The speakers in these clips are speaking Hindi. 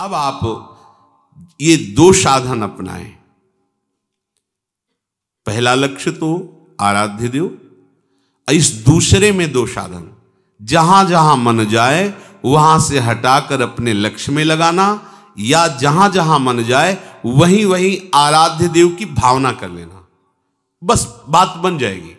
अब आप ये दो साधन अपनाएं पहला लक्ष्य तो आराध्य देव इस दूसरे में दो साधन जहां जहां मन जाए वहां से हटाकर अपने लक्ष्य में लगाना या जहां जहां मन जाए वहीं वहीं आराध्य देव की भावना कर लेना बस बात बन जाएगी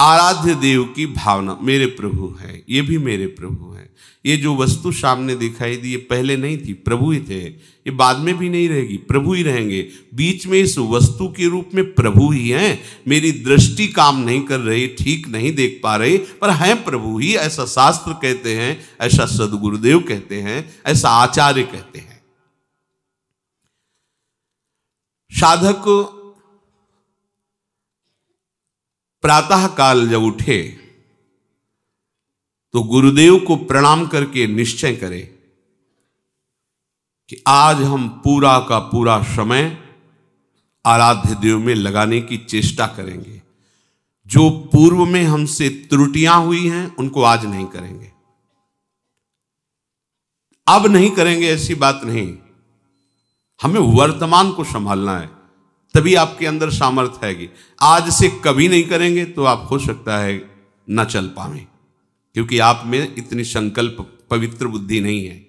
आराध्य देव की भावना मेरे प्रभु हैं ये भी मेरे प्रभु हैं ये जो वस्तु सामने दिखाई दी ये पहले नहीं थी प्रभु ही थे ये बाद में भी नहीं रहेगी प्रभु ही रहेंगे बीच में इस वस्तु के रूप में प्रभु ही हैं मेरी दृष्टि काम नहीं कर रही ठीक नहीं देख पा रही पर हैं प्रभु ही ऐसा शास्त्र कहते हैं ऐसा सदगुरुदेव कहते हैं ऐसा आचार्य कहते हैं साधक प्रातः काल जब उठे तो गुरुदेव को प्रणाम करके निश्चय करें कि आज हम पूरा का पूरा समय आराध्य देव में लगाने की चेष्टा करेंगे जो पूर्व में हमसे त्रुटियां हुई हैं उनको आज नहीं करेंगे अब नहीं करेंगे ऐसी बात नहीं हमें वर्तमान को संभालना है तभी आपके अंदर सामर्थ्य हैगी आज से कभी नहीं करेंगे तो आप हो सकता है न चल पावे क्योंकि आप में इतनी संकल्प पवित्र बुद्धि नहीं है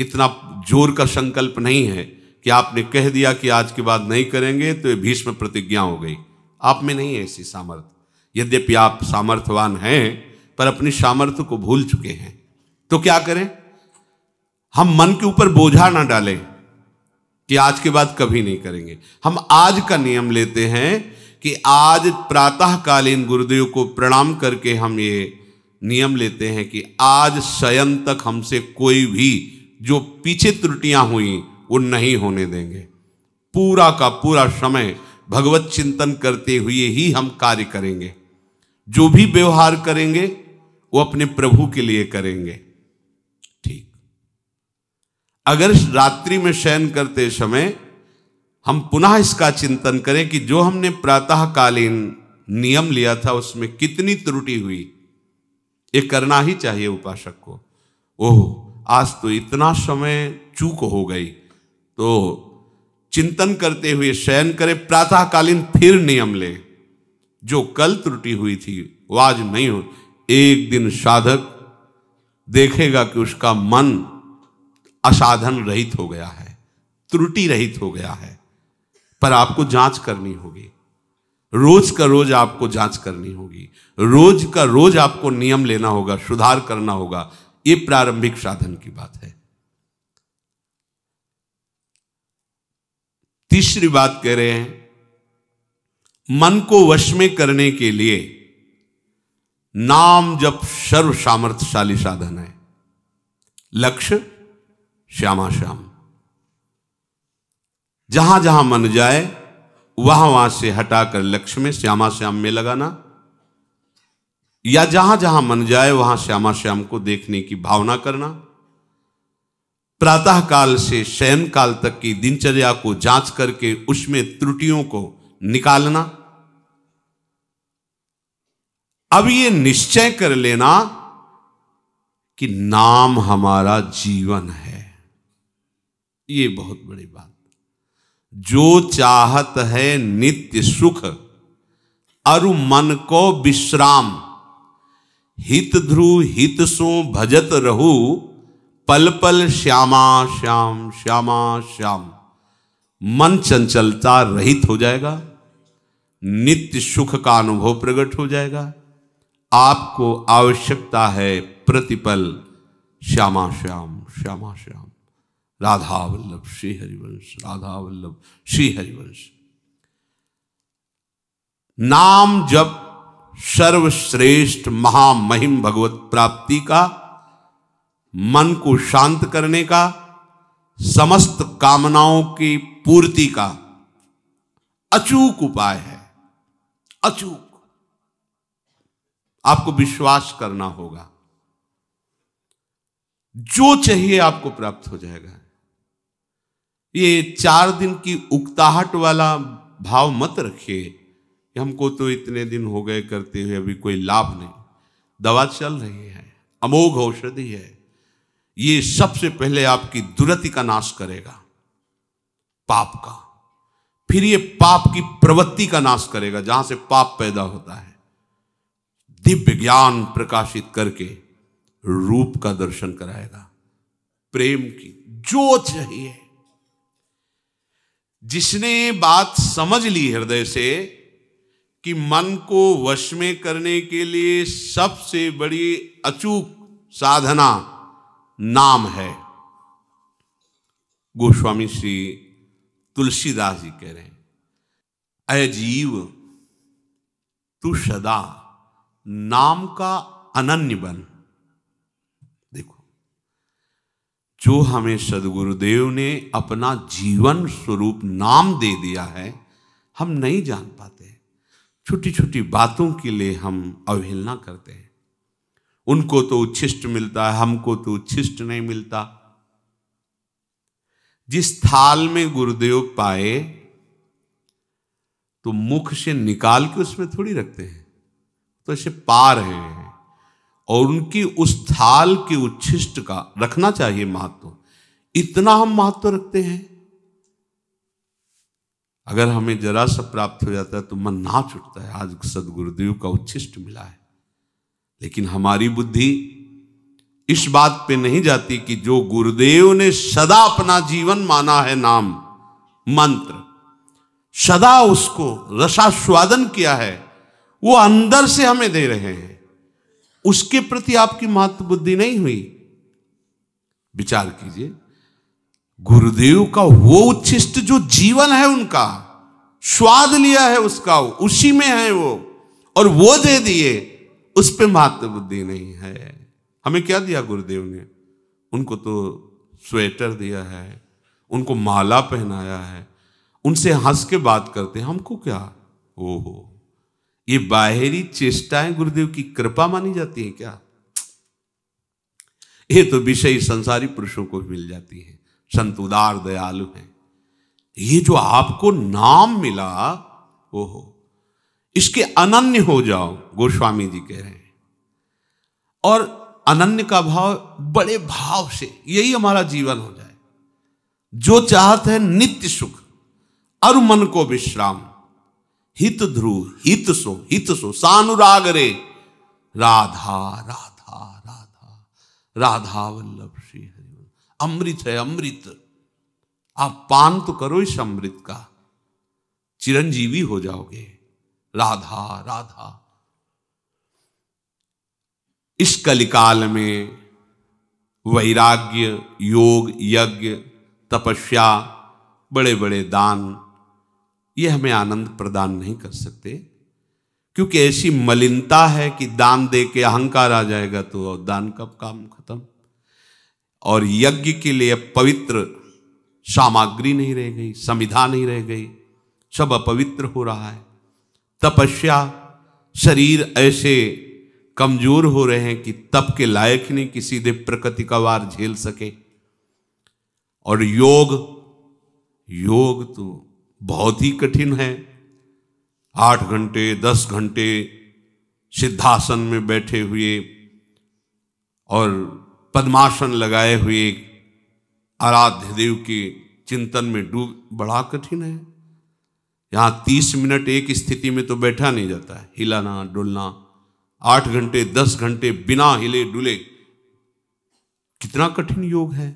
इतना जोर का संकल्प नहीं है कि आपने कह दिया कि आज के बाद नहीं करेंगे तो ये भीष्म प्रतिज्ञा हो गई आप में नहीं है ऐसी सामर्थ्य यद्यपि आप सामर्थ्यवान हैं पर अपनी सामर्थ्य को भूल चुके हैं तो क्या करें हम मन के ऊपर बोझा ना डालें कि आज के बाद कभी नहीं करेंगे हम आज का नियम लेते हैं कि आज प्रातःकालीन गुरुदेव को प्रणाम करके हम ये नियम लेते हैं कि आज शयन तक हमसे कोई भी जो पीछे त्रुटियां हुई वो नहीं होने देंगे पूरा का पूरा समय भगवत चिंतन करते हुए ही हम कार्य करेंगे जो भी व्यवहार करेंगे वो अपने प्रभु के लिए करेंगे अगर रात्रि में शयन करते समय हम पुनः इसका चिंतन करें कि जो हमने प्रातःकालीन नियम लिया था उसमें कितनी त्रुटि हुई ये करना ही चाहिए उपासक को ओह आज तो इतना समय चूक हो गई तो चिंतन करते हुए शयन करें प्रातःकालीन फिर नियम ले जो कल त्रुटि हुई थी वो आज नहीं हो एक दिन साधक देखेगा कि उसका मन असाधन रहित हो गया है त्रुटि रहित हो गया है पर आपको जांच करनी होगी रोज का रोज आपको जांच करनी होगी रोज का रोज आपको नियम लेना होगा सुधार करना होगा ये प्रारंभिक साधन की बात है तीसरी बात कह रहे हैं मन को वश में करने के लिए नाम जब सर्व सामर्थ्यशाली साधन है लक्ष्य श्यामा श्याम जहां जहां मन जाए वहां वहां से हटाकर लक्ष्य में श्यामा श्याम में लगाना या जहां जहां मन जाए वहां श्यामा श्याम को देखने की भावना करना प्रातः काल से शयन काल तक की दिनचर्या को जांच करके उसमें त्रुटियों को निकालना अब ये निश्चय कर लेना कि नाम हमारा जीवन है ये बहुत बड़ी बात जो चाहत है नित्य सुख अरु मन को विश्राम हित ध्रुव हित सो भजत रहु पल पल श्यामा श्याम श्यामा श्याम मन चंचलता रहित हो जाएगा नित्य सुख का अनुभव प्रकट हो जाएगा आपको आवश्यकता है प्रतिपल श्यामा श्याम श्यामा श्याम राधा वल्लभ श्री हरिवंश राधा वल्लभ श्री हरिवंश नाम जब सर्वश्रेष्ठ महामहिम भगवत प्राप्ति का मन को शांत करने का समस्त कामनाओं की पूर्ति का अचूक उपाय है अचूक आपको विश्वास करना होगा जो चाहिए आपको प्राप्त हो जाएगा ये चार दिन की उकताहट वाला भाव मत रखिए हमको तो इतने दिन हो गए करते हुए अभी कोई लाभ नहीं दवा चल रही है अमोघ औषधि है ये सबसे पहले आपकी दुरति का नाश करेगा पाप का फिर ये पाप की प्रवृत्ति का नाश करेगा जहां से पाप पैदा होता है दिव्य ज्ञान प्रकाशित करके रूप का दर्शन कराएगा प्रेम की जो चाहिए जिसने बात समझ ली हृदय से कि मन को वश में करने के लिए सबसे बड़ी अचूक साधना नाम है गोस्वामी श्री तुलसीदास जी कह रहे हैं अय जीव तू सदा नाम का अनन्य बन जो हमें सदगुरुदेव ने अपना जीवन स्वरूप नाम दे दिया है हम नहीं जान पाते छोटी छोटी बातों के लिए हम अवहेलना करते हैं उनको तो उच्छिष्ट मिलता है हमको तो उच्छिष्ट नहीं मिलता जिस थाल में गुरुदेव पाए तो मुख से निकाल के उसमें थोड़ी रखते हैं तो ऐसे पार है और उनकी उस थाल के उच्छिष्ट का रखना चाहिए महत्व इतना हम महत्व रखते हैं अगर हमें जरा सा प्राप्त हो जाता है तो मन ना छुटता है आज सदगुरुदेव का उच्छिष्ट मिला है लेकिन हमारी बुद्धि इस बात पे नहीं जाती कि जो गुरुदेव ने सदा अपना जीवन माना है नाम मंत्र सदा उसको रसास्वादन किया है वो अंदर से हमें दे रहे हैं उसके प्रति आपकी महत्व बुद्धि नहीं हुई विचार कीजिए गुरुदेव का वो उच्छिष्ट जो जीवन है उनका स्वाद लिया है उसका उसी में है वो और वो दे दिए उस पर महत्व बुद्धि नहीं है हमें क्या दिया गुरुदेव ने उनको तो स्वेटर दिया है उनको माला पहनाया है उनसे हंस के बात करते हैं हमको क्या ओहो हो ये बाहरी चेष्टाएं गुरुदेव की कृपा मानी जाती है क्या ये तो विषय संसारी पुरुषों को मिल जाती है संत उदार दयालु हैं ये जो आपको नाम मिला वो हो इसके अनन्य हो जाओ गोस्वामी जी कह रहे हैं और अनन्य का भाव बड़े भाव से यही हमारा जीवन हो जाए जो चाहते है नित्य सुख और मन को विश्राम हित ध्रुव हित सो हित सो सानुराग रे राधा राधा राधा राधा वल्लभ श्री हरि अमृत है अमृत आप पान तो करो इस अमृत का चिरंजीवी हो जाओगे राधा राधा इस कलिकाल में वैराग्य योग यज्ञ तपस्या बड़े बड़े दान ये हमें आनंद प्रदान नहीं कर सकते क्योंकि ऐसी मलिनता है कि दान दे के अहंकार आ जाएगा तो दान का काम खत्म और यज्ञ के लिए पवित्र सामग्री नहीं रह गई संविधा नहीं रह गई सब अपवित्र हो रहा है तपस्या शरीर ऐसे कमजोर हो रहे हैं कि तप के लायक नहीं किसी सीधे प्रकृति का वार झेल सके और योग योग तो बहुत ही कठिन है आठ घंटे दस घंटे सिद्धासन में बैठे हुए और पद्मासन लगाए हुए आराध्य देव के चिंतन में डूब बड़ा कठिन है यहाँ तीस मिनट एक स्थिति में तो बैठा नहीं जाता है हिलाना डुलना आठ घंटे दस घंटे बिना हिले डुले कितना कठिन योग है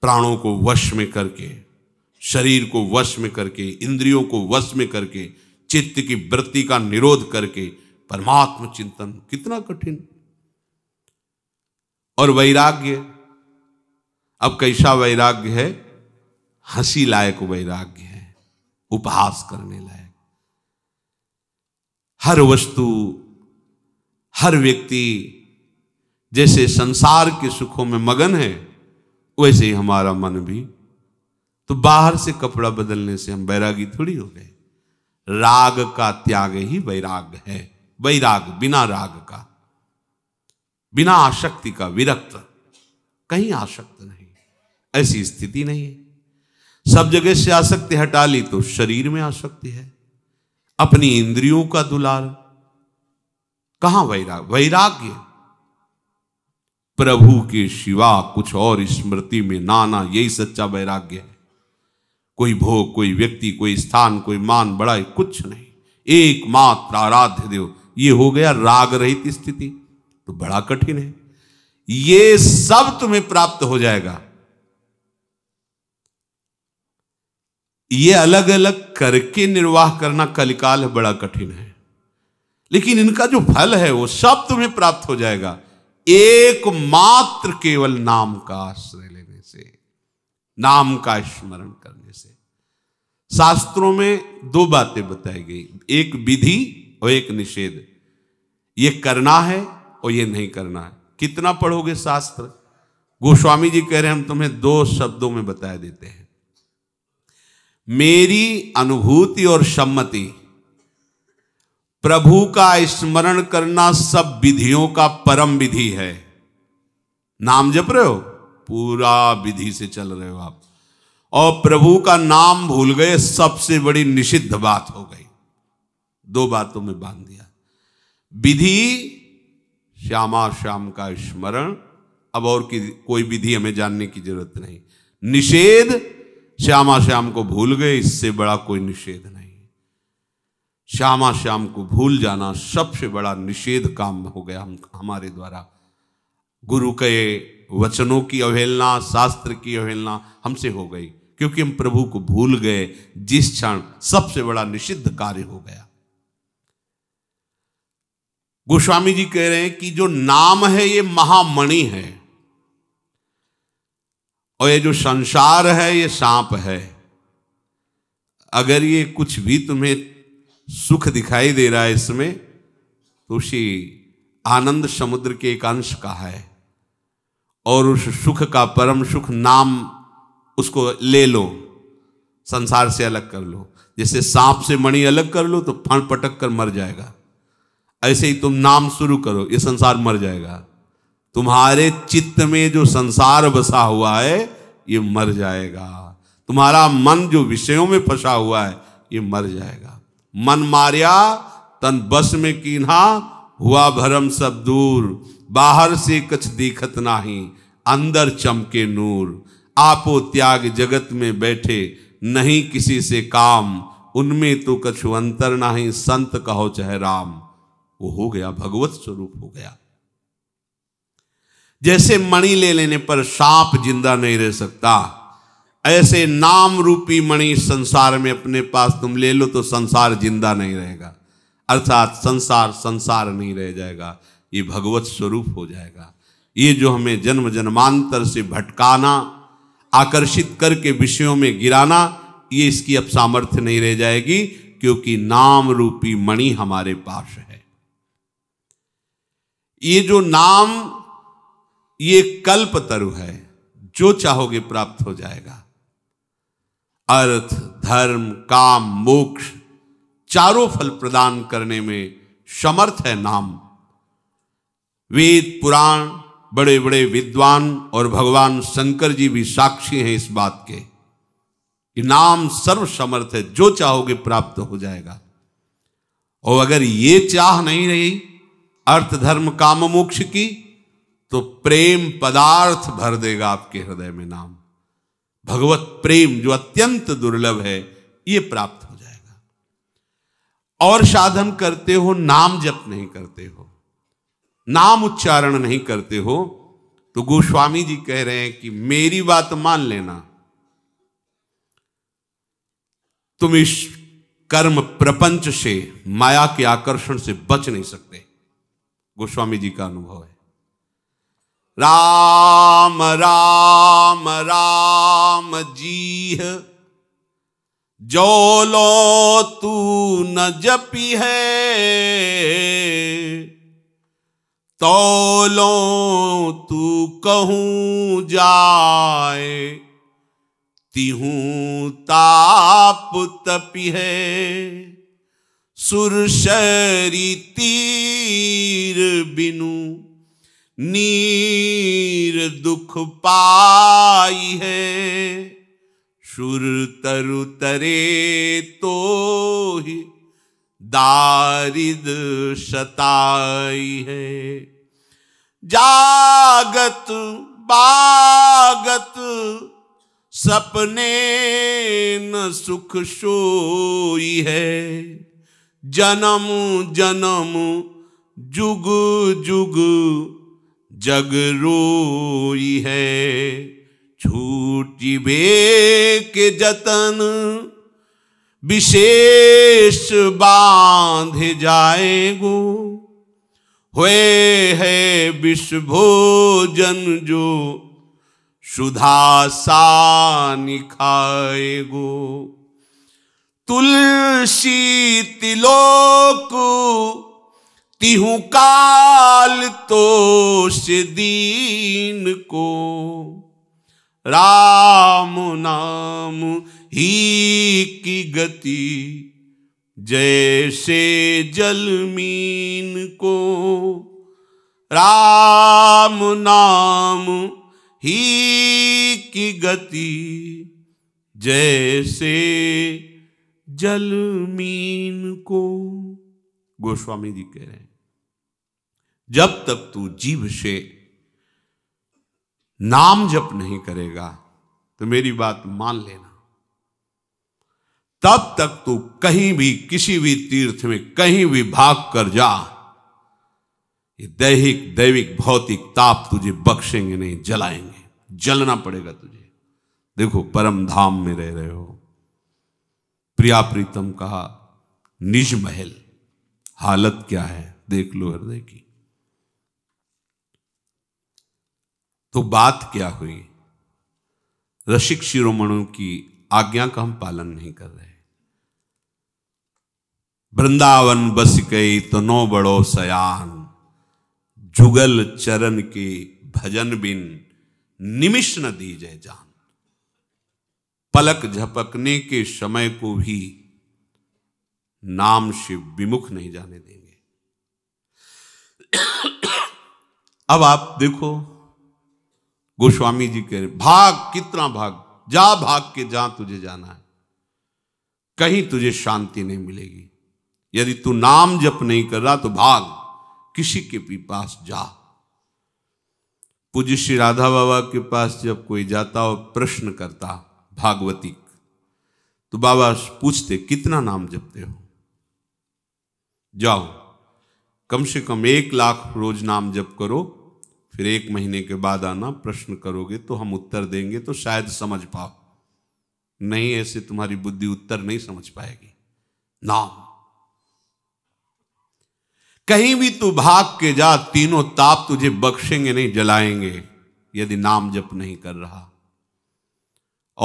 प्राणों को वश में करके शरीर को वश में करके इंद्रियों को वश में करके चित्त की वृत्ति का निरोध करके परमात्म चिंतन कितना कठिन और वैराग्य अब कैसा वैराग्य है हंसी लायक वैराग्य है उपहास करने लायक हर वस्तु हर व्यक्ति जैसे संसार के सुखों में मगन है वैसे ही हमारा मन भी तो बाहर से कपड़ा बदलने से हम बैरागी थोड़ी हो गए राग का त्याग ही वैराग है वैराग बिना राग का बिना आशक्ति का विरक्त कहीं आसक्त नहीं ऐसी स्थिति नहीं है सब जगह से आसक्ति हटा ली तो शरीर में आसक्ति है अपनी इंद्रियों का दुलार कहा वैराग वैराग्य प्रभु के शिवा कुछ और स्मृति में नाना यही सच्चा वैराग्य है कोई भोग कोई व्यक्ति कोई स्थान कोई मान बड़ा कुछ नहीं एकमात्र आराध्य देव ये हो गया राग रहित स्थिति तो बड़ा कठिन है ये सब तुम्हें प्राप्त हो जाएगा ये अलग अलग करके निर्वाह करना कलिकाल है बड़ा कठिन है लेकिन इनका जो फल है वो सब तुम्हें प्राप्त हो जाएगा एकमात्र केवल नाम का आश्रय नाम का स्मरण करने से शास्त्रों में दो बातें बताई गई एक विधि और एक निषेध ये करना है और ये नहीं करना है कितना पढ़ोगे शास्त्र गोस्वामी जी कह रहे हैं हम तुम्हें दो शब्दों में बता देते हैं मेरी अनुभूति और सम्मति प्रभु का स्मरण करना सब विधियों का परम विधि है नाम जप रहे हो पूरा विधि से चल रहे हो आप और प्रभु का नाम भूल गए सबसे बड़ी निषिद्ध बात हो गई दो बातों में बांध दिया विधि श्यामा श्याम का स्मरण अब और की कोई विधि हमें जानने की जरूरत नहीं निषेध श्यामा श्याम को भूल गए इससे बड़ा कोई निषेध नहीं श्यामा श्याम को भूल जाना सबसे बड़ा निषेध काम हो गया हम हमारे द्वारा गुरु के वचनों की अवहेलना शास्त्र की अवहेलना हमसे हो गई क्योंकि हम प्रभु को भूल गए जिस क्षण सबसे बड़ा निषिद्ध कार्य हो गया गोस्वामी जी कह रहे हैं कि जो नाम है ये महामणि है और ये जो संसार है ये सांप है अगर ये कुछ भी तुम्हें सुख दिखाई दे रहा है इसमें तो उसी आनंद समुद्र के एक अंश का है और उस सुख का परम सुख नाम उसको ले लो संसार से अलग कर लो जैसे सांप से मणि अलग कर लो तो फण पटक कर मर जाएगा ऐसे ही तुम नाम शुरू करो ये संसार मर जाएगा तुम्हारे चित्त में जो संसार बसा हुआ है ये मर जाएगा तुम्हारा मन जो विषयों में फंसा हुआ है ये मर जाएगा मन मारिया तन बस में कीन्हा हुआ भरम सब दूर बाहर से कछ दिखत नाही अंदर चमके नूर आपो त्याग जगत में बैठे नहीं किसी से काम उनमें तो कछ अंतर नाही संत कहो चाहे राम वो हो गया भगवत स्वरूप हो गया जैसे मणि ले लेने पर सांप जिंदा नहीं रह सकता ऐसे नाम रूपी मणि संसार में अपने पास तुम ले लो तो संसार जिंदा नहीं रहेगा अर्थात संसार संसार नहीं रह जाएगा ये भगवत स्वरूप हो जाएगा ये जो हमें जन्म जन्मांतर से भटकाना आकर्षित करके विषयों में गिराना ये इसकी अब सामर्थ्य नहीं रह जाएगी क्योंकि नाम रूपी मणि हमारे पास है ये जो नाम ये कल्प तरु है जो चाहोगे प्राप्त हो जाएगा अर्थ धर्म काम मोक्ष चारों फल प्रदान करने में समर्थ है नाम वेद पुराण बड़े बड़े विद्वान और भगवान शंकर जी भी साक्षी हैं इस बात के कि नाम सर्व समर्थ है जो चाहोगे प्राप्त हो जाएगा और अगर ये चाह नहीं रही अर्थ धर्म काम मोक्ष की तो प्रेम पदार्थ भर देगा आपके हृदय में नाम भगवत प्रेम जो अत्यंत दुर्लभ है ये प्राप्त हो जाए और साधन करते हो नाम जप नहीं करते हो नाम उच्चारण नहीं करते हो तो गोस्वामी जी कह रहे हैं कि मेरी बात मान लेना तुम इस कर्म प्रपंच से माया के आकर्षण से बच नहीं सकते गोस्वामी जी का अनुभव है राम राम राम जीह जो लो तू न जपी है तो लो तू कहू जाए तिहू ताप तपी है सुरशरी तीर बिनु नीर दुख पाई है सुर तरु तरे तो ही दारिद सताई है जागत बागत सपने न सुख सोई है जन्म जन्म जुग जुग जग रोई है छूटिबे के जतन विशेष बांध जाएगो हुए है विश्व भोजन जो सुधा सा निखाएगो तुलसी तिलोक तिहु काल तो दीन को राम नाम ही की गति जैसे जलमीन को राम नाम ही की गति जैसे जलमीन को गोस्वामी जी कह रहे हैं जब तक तू जीव से नाम जप नहीं करेगा तो मेरी बात मान लेना तब तक तू कहीं भी किसी भी तीर्थ में कहीं भी भाग कर जा ये दैहिक दैविक भौतिक ताप तुझे बख्शेंगे नहीं जलाएंगे जलना पड़ेगा तुझे देखो परम धाम में रह रहे हो प्रिया प्रीतम कहा निज महल हालत क्या है देख लो हृदय की तो बात क्या हुई रसिक शिरोमणों की आज्ञा का हम पालन नहीं कर रहे वृंदावन बस गई तो नो बड़ो सयान जुगल चरण के भजन बिन निमिष न दी जय जान पलक झपकने के समय को भी नाम शिव विमुख नहीं जाने देंगे अब आप देखो गोस्वामी जी कह रहे भाग कितना भाग जा भाग के जहां तुझे जाना है कहीं तुझे शांति नहीं मिलेगी यदि तू नाम जप नहीं कर रहा तो भाग किसी के भी पास जा पूज्य श्री राधा बाबा के पास जब कोई जाता और प्रश्न करता भागवती तो बाबा पूछते कितना नाम जपते हो जाओ कम से कम एक लाख रोज नाम जप करो फिर एक महीने के बाद आना प्रश्न करोगे तो हम उत्तर देंगे तो शायद समझ पाओ नहीं ऐसे तुम्हारी बुद्धि उत्तर नहीं समझ पाएगी ना कहीं भी तू भाग के जा तीनों ताप तुझे बख्शेंगे नहीं जलाएंगे यदि नाम जप नहीं कर रहा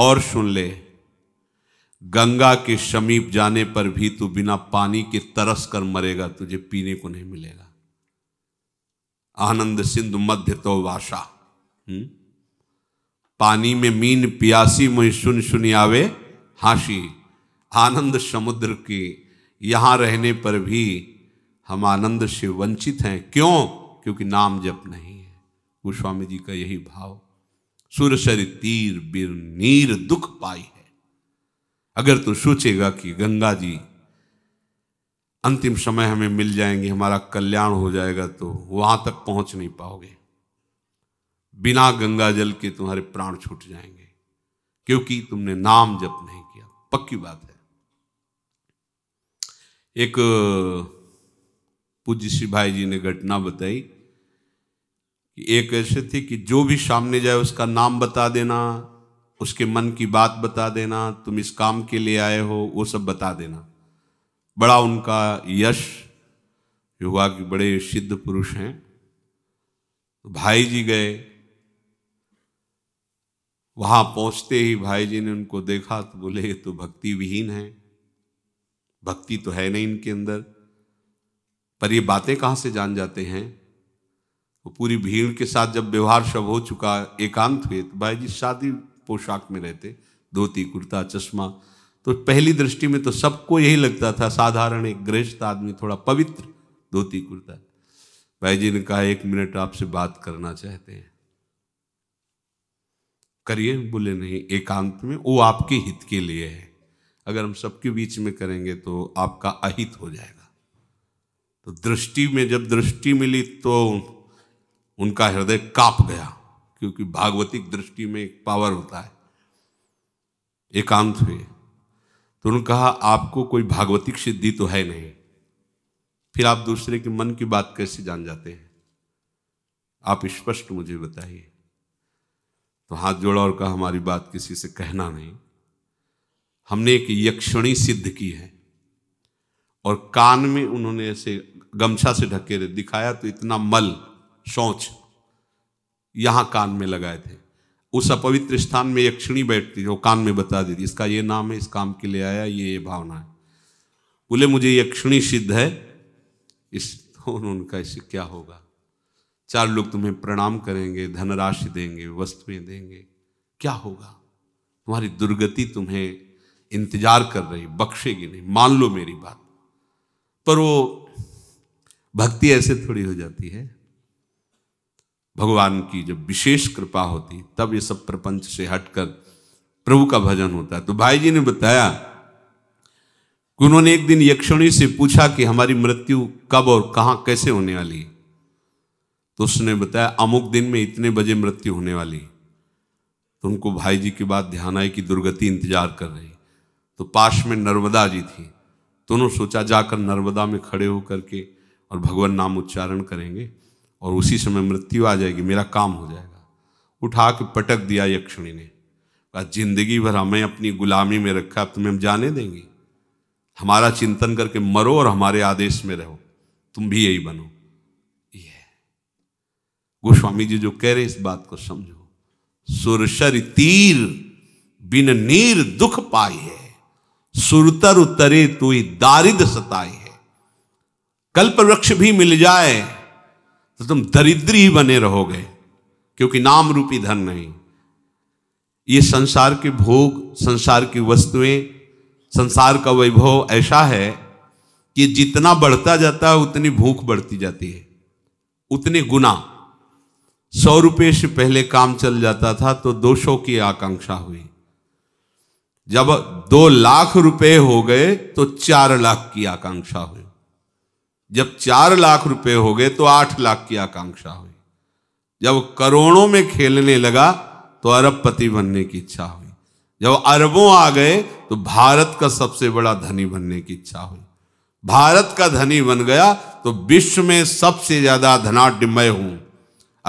और सुन ले गंगा के समीप जाने पर भी तू बिना पानी के तरस कर मरेगा तुझे पीने को नहीं मिलेगा आनंद सिंधु मध्य तो वाषा पानी में मीन प्यासी मुई सुन सुनी आवे हाशी आनंद समुद्र की यहां रहने पर भी हम आनंद से वंचित हैं क्यों क्योंकि नाम जप नहीं है गोस्वामी जी का यही भाव सुरसर तीर बिर नीर दुख पाई है अगर तू सोचेगा कि गंगा जी अंतिम समय हमें मिल जाएंगे हमारा कल्याण हो जाएगा तो वहां तक पहुंच नहीं पाओगे बिना गंगा जल के तुम्हारे प्राण छूट जाएंगे क्योंकि तुमने नाम जप नहीं किया पक्की बात है एक पूज्य श्री भाई जी ने घटना बताई कि एक ऐसे थे कि जो भी सामने जाए उसका नाम बता देना उसके मन की बात बता देना तुम इस काम के लिए आए हो वो सब बता देना बड़ा उनका यश युवा के बड़े सिद्ध पुरुष हैं तो भाई जी गए वहां पहुंचते ही भाई जी ने उनको देखा तो बोले ये तो भक्ति विहीन है भक्ति तो है नहीं इनके अंदर पर ये बातें कहां से जान जाते हैं वो पूरी भीड़ के साथ जब व्यवहार सब हो चुका एकांत हुए तो भाई जी शादी पोशाक में रहते धोती कुर्ता चश्मा तो पहली दृष्टि में तो सबको यही लगता था साधारण एक गृहस्थ आदमी थोड़ा पवित्र धोती कुर्ता भाई जी ने कहा एक मिनट आपसे बात करना चाहते हैं करिए बोले नहीं एकांत में वो आपके हित के लिए है अगर हम सबके बीच में करेंगे तो आपका अहित हो जाएगा तो दृष्टि में जब दृष्टि मिली तो उनका हृदय काप गया क्योंकि भागवतिक दृष्टि में एक पावर होता है एकांत हुए तो उन्होंने कहा आपको कोई भागवतिक सिद्धि तो है नहीं फिर आप दूसरे के मन की बात कैसे जान जाते हैं आप स्पष्ट मुझे बताइए तो हाथ जोड़ा और कहा हमारी बात किसी से कहना नहीं हमने एक यक्षणी सिद्ध की है और कान में उन्होंने ऐसे गमछा से ढके दिखाया तो इतना मल सोच यहां कान में लगाए थे उस अपवित्र स्थान में यक्षिणी बैठती थी वो कान में बता देती इसका ये नाम है इस काम के लिए आया ये ये भावना है बोले मुझे यक्षिणी सिद्ध है इस तो उनका इससे क्या होगा चार लोग तुम्हें प्रणाम करेंगे धनराशि देंगे वस्तुएं देंगे क्या होगा तुम्हारी दुर्गति तुम्हें इंतजार कर रही बख्शेगी नहीं मान लो मेरी बात पर वो भक्ति ऐसे थोड़ी हो जाती है भगवान की जब विशेष कृपा होती तब ये सब प्रपंच से हटकर प्रभु का भजन होता है तो भाई जी ने बताया कि उन्होंने एक दिन यक्षिणी से पूछा कि हमारी मृत्यु कब और कहाँ कैसे होने वाली है तो उसने बताया अमुक दिन में इतने बजे मृत्यु होने वाली तो उनको भाई जी की बात ध्यान आई कि दुर्गति इंतजार कर रही तो पास में नर्मदा जी थी तो उन्होंने सोचा जाकर नर्मदा में खड़े होकर के और भगवान नाम उच्चारण करेंगे और उसी समय मृत्यु आ जाएगी मेरा काम हो जाएगा उठा के पटक दिया यक्षिणी ने कहा जिंदगी भर हमें अपनी गुलामी में रखा अब तुम्हें हम जाने देंगे हमारा चिंतन करके मरो और हमारे आदेश में रहो तुम भी यही बनो ये गोस्वामी जी जो कह रहे इस बात को समझो सुरशर तीर बिन नीर दुख पाई है सुरतर उतरे तुई दारिद सताई है कल्प वृक्ष भी मिल जाए तो तुम दरिद्री ही बने रहोगे क्योंकि नाम रूपी धन नहीं ये संसार के भोग संसार की वस्तुएं संसार का वैभव ऐसा है कि जितना बढ़ता जाता है उतनी भूख बढ़ती जाती है उतने गुना सौ रुपये से पहले काम चल जाता था तो दो सौ की आकांक्षा हुई जब दो लाख रुपए हो गए तो चार लाख की आकांक्षा हुई जब चार लाख रुपए हो गए तो आठ लाख की आकांक्षा हुई जब करोड़ों में खेलने लगा तो अरबपति बनने की इच्छा हुई जब अरबों आ गए तो भारत का सबसे बड़ा धनी बनने की इच्छा हुई भारत का धनी बन गया तो विश्व में सबसे ज्यादा धनाढ़ मैं हूं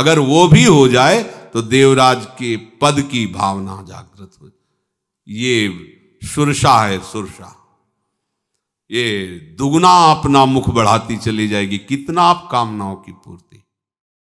अगर वो भी हो जाए तो देवराज के पद की भावना जागृत हो ये सुरशाह है सुरशाह ये दुगना अपना मुख बढ़ाती चली जाएगी कितना आप कामनाओं की पूर्ति